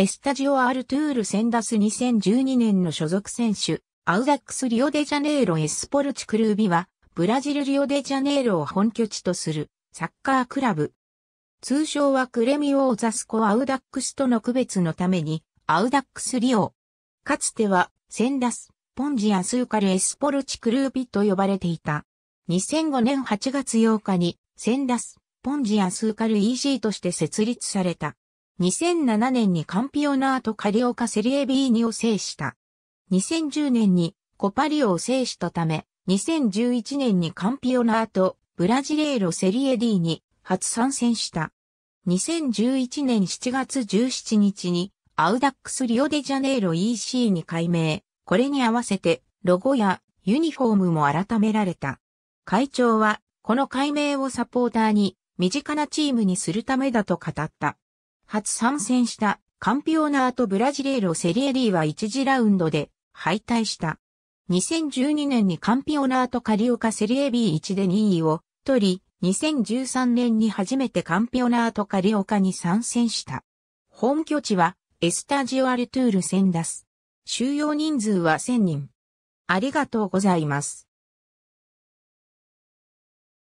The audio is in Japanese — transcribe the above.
エスタジオアルトゥールセンダス2012年の所属選手、アウダックスリオデジャネイロエスポルチクルービは、ブラジルリオデジャネイロを本拠地とするサッカークラブ。通称はクレミオザスコアウダックスとの区別のために、アウダックスリオ。かつては、センダス、ポンジアスーカルエスポルチクルービと呼ばれていた。2005年8月8日に、センダス、ポンジアスーカル EG として設立された。2007年にカンピオナートカリオカセリエ B2 を制した。2010年にコパリオを制したため、2011年にカンピオナートブラジレーロセリエ D に初参戦した。2011年7月17日にアウダックスリオデジャネイロ EC に改名。これに合わせてロゴやユニフォームも改められた。会長はこの改名をサポーターに身近なチームにするためだと語った。初参戦したカンピオナートブラジレーロセリエリーは1次ラウンドで敗退した。2012年にカンピオナートカリオカセリエ B1 で2位を取り、2013年に初めてカンピオナートカリオカに参戦した。本拠地はエスタジオアルトゥールセンダス。収容人数は1000人。ありがとうございます。